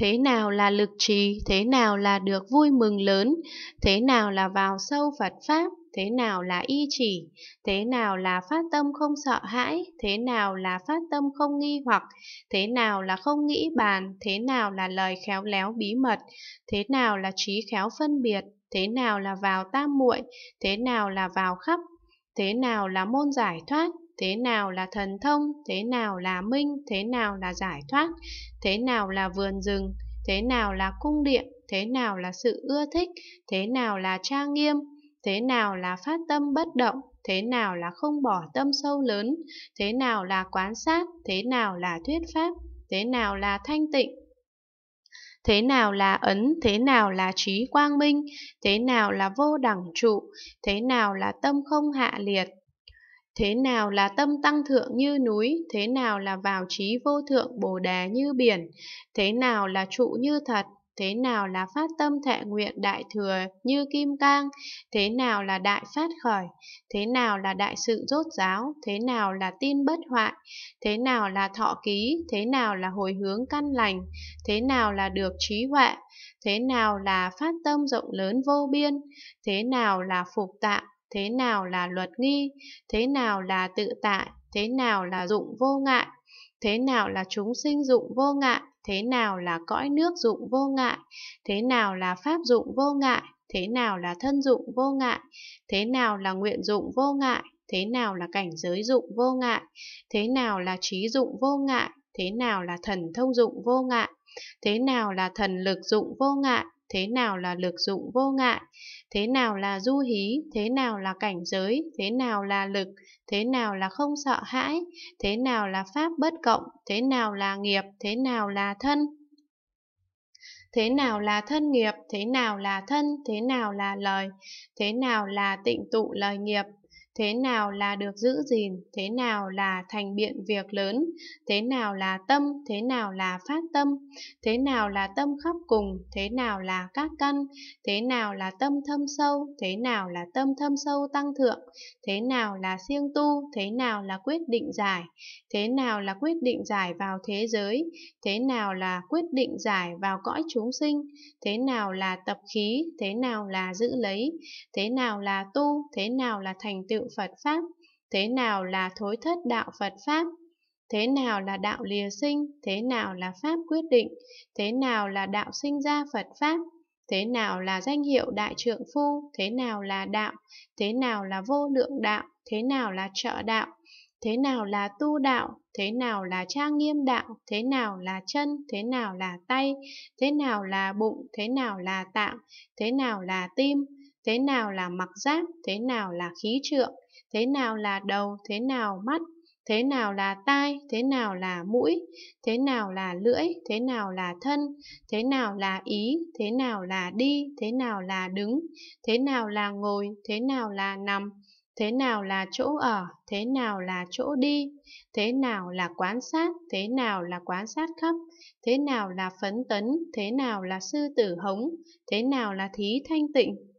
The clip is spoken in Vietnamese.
thế nào là lực trì, thế nào là được vui mừng lớn, thế nào là vào sâu Phật Pháp, thế nào là y chỉ, thế nào là phát tâm không sợ hãi, thế nào là phát tâm không nghi hoặc, thế nào là không nghĩ bàn, thế nào là lời khéo léo bí mật, thế nào là trí khéo phân biệt, thế nào là vào tam muội, thế nào là vào khắp, thế nào là môn giải thoát, thế nào là thần thông, thế nào là minh, thế nào là giải thoát, thế nào là vườn rừng, thế nào là cung điện, thế nào là sự ưa thích, thế nào là trang nghiêm, thế nào là phát tâm bất động, thế nào là không bỏ tâm sâu lớn, thế nào là quán sát, thế nào là thuyết pháp, thế nào là thanh tịnh, thế nào là ấn, thế nào là trí quang minh, thế nào là vô đẳng trụ, thế nào là tâm không hạ liệt, Thế nào là tâm tăng thượng như núi, thế nào là vào trí vô thượng bồ đề như biển, thế nào là trụ như thật, thế nào là phát tâm thệ nguyện đại thừa như kim cang, thế nào là đại phát khởi, thế nào là đại sự rốt giáo, thế nào là tin bất hoại, thế nào là thọ ký, thế nào là hồi hướng căn lành, thế nào là được trí huệ, thế nào là phát tâm rộng lớn vô biên, thế nào là phục tạng, thế nào là luật nghi, thế nào là tự tại, thế nào là dụng vô ngại, thế nào là chúng sinh dụng vô ngại, thế nào là cõi nước dụng vô ngại, thế nào là pháp dụng vô ngại, thế nào là thân dụng vô ngại, thế nào là nguyện dụng vô ngại, thế nào là cảnh giới dụng vô ngại, thế nào là trí dụng vô ngại, thế nào là thần thông dụng vô ngại, thế nào là thần lực dụng vô ngại, thế nào là lược dụng vô ngại, thế nào là du hí, thế nào là cảnh giới, thế nào là lực, thế nào là không sợ hãi, thế nào là pháp bất cộng, thế nào là nghiệp, thế nào là thân. Thế nào là thân nghiệp, thế nào là thân, thế nào là lời, thế nào là tịnh tụ lời nghiệp, thế nào là được giữ gìn, thế nào là thành biện việc lớn, thế nào là tâm, thế nào là phát tâm, thế nào là tâm khắp cùng, thế nào là các căn, thế nào là tâm thâm sâu, thế nào là tâm thâm sâu tăng thượng, thế nào là siêng tu, thế nào là quyết định giải, thế nào là quyết định giải vào thế giới, thế nào là quyết định giải vào cõi chúng sinh, thế nào là tập khí, thế nào là giữ lấy, thế nào là tu, thế nào là thành tựu Phật Pháp, thế nào là thối thất đạo Phật Pháp, thế nào là đạo lìa sinh, thế nào là Pháp quyết định, thế nào là đạo sinh ra Phật Pháp, thế nào là danh hiệu đại trượng phu, thế nào là đạo, thế nào là vô lượng đạo, thế nào là trợ đạo, thế nào là tu đạo, thế nào là trang nghiêm đạo, thế nào là chân, thế nào là tay, thế nào là bụng, thế nào là tạng, thế nào là tim, thế nào là mặc giáp, thế nào là khí trượng, thế nào là đầu, thế nào mắt, thế nào là tai, thế nào là mũi, thế nào là lưỡi, thế nào là thân, thế nào là ý, thế nào là đi, thế nào là đứng, thế nào là ngồi, thế nào là nằm, thế nào là chỗ ở, thế nào là chỗ đi, thế nào là quán sát, thế nào là quán sát khắp, thế nào là phấn tấn, thế nào là sư tử hống, thế nào là thí thanh tịnh,